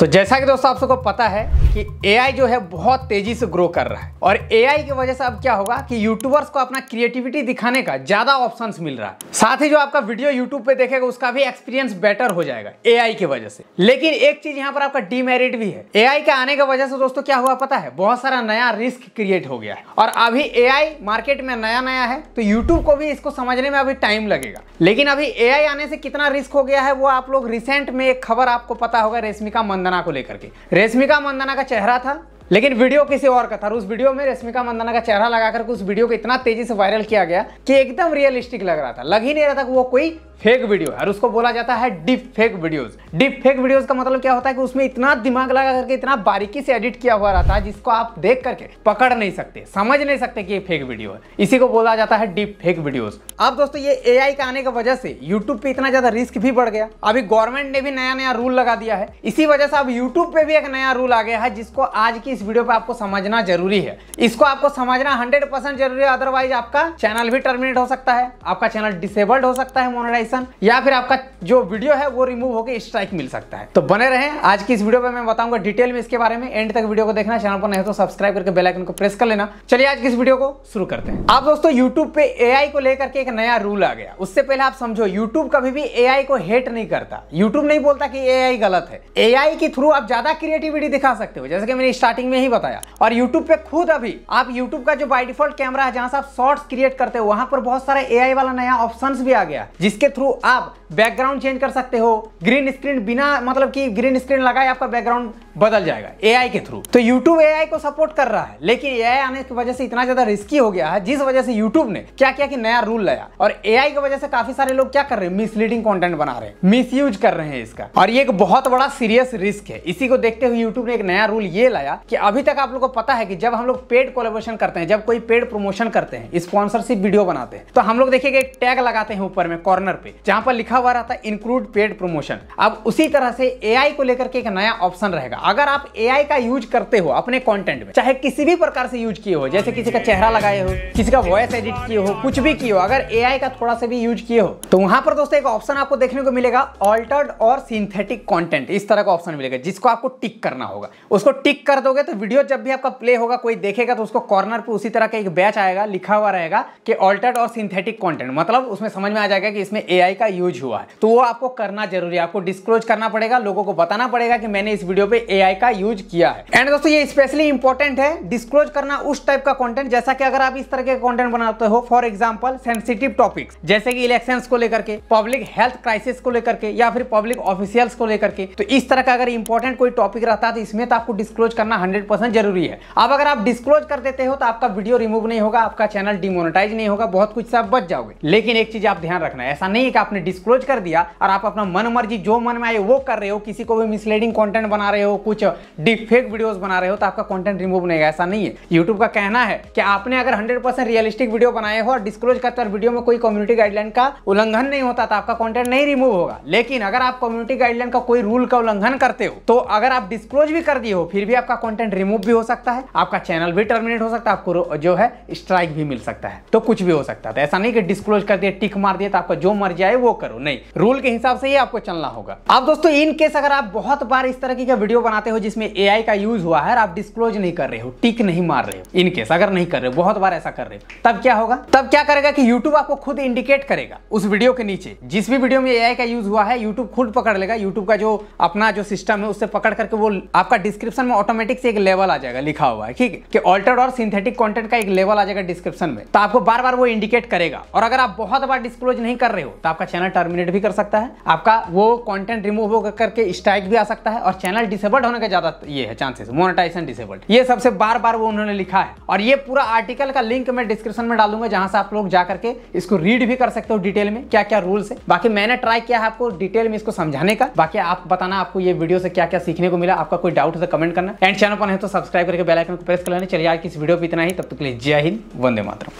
तो जैसा कि दोस्तों आप सबको पता है कि एआई जो है बहुत तेजी से ग्रो कर रहा है और एआई की वजह से अब क्या होगा कि यूट्यूबर्स को अपना क्रिएटिविटी दिखाने का ज्यादा ऑप्शंस मिल रहा है साथ ही जो आपका वीडियो यूट्यूब पे देखेगा उसका भी एक्सपीरियंस बेटर हो जाएगा एआई की वजह से लेकिन एक चीज यहाँ पर आपका डीमेरिट भी है ए के आने की वजह से दोस्तों क्या हुआ पता है बहुत सारा नया रिस्क क्रिएट हो गया है और अभी ए मार्केट में नया नया है तो यूट्यूब को भी इसको समझने में अभी टाइम लगेगा लेकिन अभी ए आने से कितना रिस्क हो गया है वो आप लोग रिसेंट में एक खबर आपको पता होगा रेशमिका मंदना मंदना को लेकर के रेशमिका मंदना का चेहरा था लेकिन वीडियो किसी और का था उस वीडियो में रश्मिका मंदना का चेहरा लगाकर उस वीडियो को इतना तेजी से वायरल किया गया कि एकदम रियलिस्टिक लग रहा था लग ही नहीं रहा था कि वो कोई फेक वीडियो और उसको बोला जाता है deep fake videos deep fake videos का मतलब क्या होता है कि उसमें इतना दिमाग लगा करके इतना बारीकी से एडिट किया हुआ रहता है जिसको आप देख करके पकड़ नहीं सकते समझ नहीं सकते कि ये फेक वीडियो है इसी को बोला जाता है डीप फेक वीडियोस अब दोस्तों ये ए का आने की वजह से यूट्यूब पे इतना ज्यादा रिस्क भी बढ़ गया अभी गवर्नमेंट ने भी नया नया रूल लगा दिया है इसी वजह से अब यूट्यूब पे भी एक नया रूल आ गया है जिसको आज की इस वीडियो पे आपको समझना जरूरी है इसको आपको समझना हंड्रेड जरूरी है अदरवाइज आपका चैनल भी टर्मिनेट हो सकता है आपका चैनल डिसेबल्ड हो सकता है मोनोडाइज नोटिफिकेशन या फिर आपका जो वीडियो है वो रिमूव होकर स्ट्राइक मिल सकता है तो बने रहे आज की इस वीडियो में मैं बताऊंगा डिटेल में इसके बारे में एंड तक वीडियो को देखना चैनल पर नहीं तो सब्सक्राइब करके बेलाइकन को प्रेस कर लेना चलिए आज की इस वीडियो को शुरू करते हैं आप दोस्तों यूट्यूब पे ए को लेकर एक नया रूल आ गया उससे पहले आप समझो यूट्यूब कभी भी ए को हेट नहीं करता यूट्यूब नहीं बोलता कि ए गलत है ए के थ्रू आप ज्यादा क्रिएटिविटी दिखा सकते हो जैसे कि मैंने स्टार्टिंग में ही बताया और यूट्यूब पे खुद अभी आप यूट्यूब का जो बाई डिफॉल्ट कैमरा है जहां से आप शॉर्ट्स क्रिएट करते हो वहां पर बहुत सारे ए वाला नया ऑप्शन भी आ गया जिसके थ्रू आप बैकग्राउंड चेंज कर सकते हो ग्रीन स्क्रीन बिना मतलब कि ग्रीन स्क्रीन लगाए आपका बैकग्राउंड बदल जाएगा एआई के थ्रू तो यूट्यूब एआई को सपोर्ट कर रहा है लेकिन एआई आने की वजह से इतना ज्यादा रिस्की हो गया है जिस वजह से यूट्यूब ने क्या किया कि नया रूल लाया और एआई की वजह से काफी सारे लोग क्या कर रहे हैं मिसलीडिंग कंटेंट बना रहे हैं मिसयूज कर रहे हैं इसका और ये एक बहुत बड़ा सीरियस रिस्क है इसी को देखते हुए यूट्यूब ने एक नया रूल ये लाया कि अभी तक आप लोग को पता है कि जब हम लोग पेड कोलेबोरेशन करते हैं जब कोई पेड प्रमोशन करते हैं स्पॉन्सरशिप वीडियो बनाते हैं तो हम लोग देखिए एक टैग लगाते हैं ऊपर में कॉर्नर पे जहां पर लिखा हुआ रहता है इंक्लूड पेड प्रमोशन अब उसी तरह से एआई को लेकर के एक नया ऑप्शन रहेगा अगर आप ए का यूज करते हो अपने कॉन्टेंट में चाहे किसी भी प्रकार से यूज किए हो जैसे किसी का चेहरा लगाए हो किसी का वॉइस एडिट किए हो कुछ भी किए हो अगर ए का थोड़ा सा भी यूज किए हो तो वहां पर दोस्तों एक ऑप्शन आपको देखने को मिलेगा ऑल्टर्ड और सिंथेटिक कॉन्टेंट इस तरह का ऑप्शन मिलेगा जिसको आपको टिक करना होगा उसको टिक कर दोगे तो वीडियो जब भी आपका प्ले होगा कोई देखेगा तो उसको कॉर्नर पर उसी तरह का एक बैच आएगा लिखा हुआ रहेगा कि ऑल्टर्ड और सिंथेटिक कॉन्टेंट मतलब उसमें समझ में आ जाएगा कि इसमें ए का यूज हुआ है तो वो आपको करना जरूरी है आपको डिस्क्लोज करना पड़ेगा लोगों को बताना पड़ेगा कि मैंने इस वीडियो पे एआई का यूज किया है एंड दोस्तों ये स्पेशली इंपॉर्टेंट है डिस्क्लोज करना उस टाइप का कंटेंट जैसा कि अगर आप इस तरह के कंटेंट बनाते हो फॉर एग्जांपल सेंसिटिव टॉपिक्स जैसे कि इलेक्शंस को लेकर के पब्लिक हेल्थ क्राइसिस को लेकर के या फिर पब्लिक ऑफिशियल्स को लेकर के तो इस तरह का अगर इंपॉर्टेंट कोई टॉपिक रहता है तो इसमें तो आपको डिस्क्लोज करना हंड्रेड जरूरी है अब अगर आप डिस्क्लोज कर देते हो तो आपका वीडियो रिमूव नहीं होगा आपका चैनल डिमोनेटाइज नहीं होगा बहुत कुछ आप बच जाओगे लेकिन एक चीज आप ध्यान रखना है ऐसा नहीं है कि आपने डिस्क्लोज कर दिया और आप अपना मन मर्जी जो मन में आए वो कर रहे हो किसी को भी मिसलीडिंग कॉन्टेंट बना रहे हो कुछ डिफेक वीडियोस बना रहे हो तो आपका कंटेंट रिमूव नहीं होगा ऐसा नहीं है यूट्यूब का कहना है कि आपने अगर 100% रियलिस्टिक वीडियो बनाए हो और डिस्क्लोज करते वीडियो में कोई कम्युनिटी गाइडलाइन का उल्लंघन नहीं होता तो आपका कॉन्टेंट नहीं रिमूव होगा लेकिन अगर आप कम्युनिटी गाइडलाइन का कोई रूल का उल्लंघन करते हो तो अगर आप डिस्क्लोज भी कर दिए हो फिर भी आपका कॉन्टेंट रिमूव भी हो सकता है आपका चैनल भी टर्मिनेट हो सकता है आपको जो है स्ट्राइक भी मिल सकता है तो कुछ भी हो सकता है तो ऐसा नहीं कि डिस्क्लोज कर दिया टिक मार दिया तो आपका जो मर जाए वो करो नहीं रूल के हिसाब से ही आपको चलना होगा आप दोस्तों इन केस अगर आप बहुत बार इस तरह की वीडियो बनाते हो जिसमें ए का यूज हुआ है और आप डिस्क्लोज नहीं कर रहे हो टिक नहीं मार रहे हो इनकेस अगर नहीं कर रहे हो बहुत बार ऐसा कर रहे हो तब क्या होगा तब क्या करेगा कि यूट्यूब आपको खुद इंडिकेट करेगा उस वीडियो के नीचे जिस भी वीडियो में ए का यूज हुआ है यूट्यूब खुद पकड़ लेगा यूट्यूब का जो अपना जो सिस्टम है उससे पकड़ करके वो आपका डिस्क्रिप्शन में ऑटोमेटिक से एक लेवल आ जाएगा लिखा हुआ है ठीक है कि ऑल्टर्ड और सिंथेटिक कंटेंट का एक लेवल आ जाएगा डिस्क्रिप्शन में तो आपको बार बार वो इंडिकेट करेगा और अगर आप बहुत बार डिस्क्लोज नहीं कर रहे हो तो आपका चैनल टर्मिनेट भी कर सकता है आपका वो कॉन्टेंट रिमूव होकर स्ट्राइक भी आ सकता है और चैनल डिसेबल डिसेबल्ड होने का ज्यादा ये है चांसेस मोनेटाइजेशन डिसेबल्ड ये सबसे बार बार वो उन्होंने लिखा है और ये पूरा आर्टिकल का लिंक मैं डिस्क्रिप्शन में डालूंगा जहां से आप लोग जाकर के इसको रीड भी कर सकते हो डिटेल में क्या क्या रूल्स है बाकी मैंने ट्राई किया है आपको डिटेल में इसको समझाने का बाकी आप बताना आपको ये वीडियो से क्या क्या सीखने को मिला आपका कोई डाउट है तो कमेंट करना एंड चैनल पर है तो सब्सक्राइब करके बेलाइकन को प्रेस कर लेना चलिए आज की इस वीडियो पर इतना ही तब तक के लिए जय हिंद वंदे मातरम